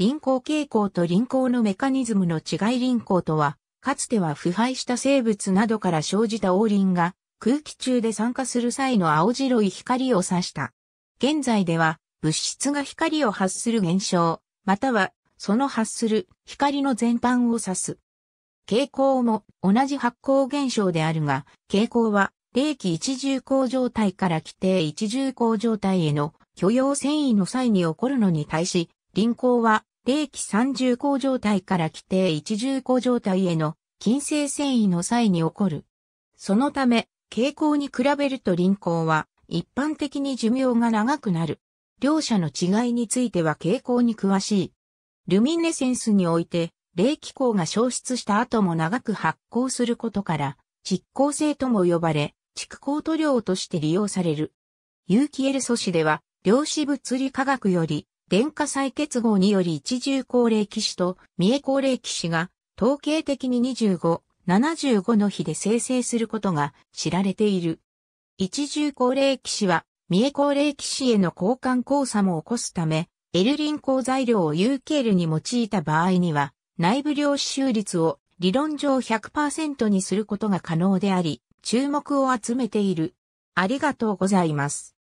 輪行傾向と輪行のメカニズムの違い輪行とは、かつては腐敗した生物などから生じた王林が空気中で酸化する際の青白い光を指した。現在では物質が光を発する現象、またはその発する光の全般を指す。蛍光も同じ発光現象であるが、蛍光は冷気一重光状態から規定一重光状態への許容繊維の際に起こるのに対し、輪行は冷気三重工状態から規定一重工状態への近性繊維の際に起こる。そのため、傾向に比べると輪行は一般的に寿命が長くなる。両者の違いについては傾向に詳しい。ルミネセンスにおいて、冷気孔が消失した後も長く発酵することから、蓄光性とも呼ばれ、蓄光塗料として利用される。有機エル素子では、量子物理科学より電化再結合により一重高齢騎士と三重高齢騎士が統計的に25、75の比で生成することが知られている。一重高齢騎士は三重高齢騎士への交換交差も起こすため、エルリン鉱材料を UKL に用いた場合には、内部量子収率を理論上100%にすることが可能であり、注目を集めている。ありがとうございます。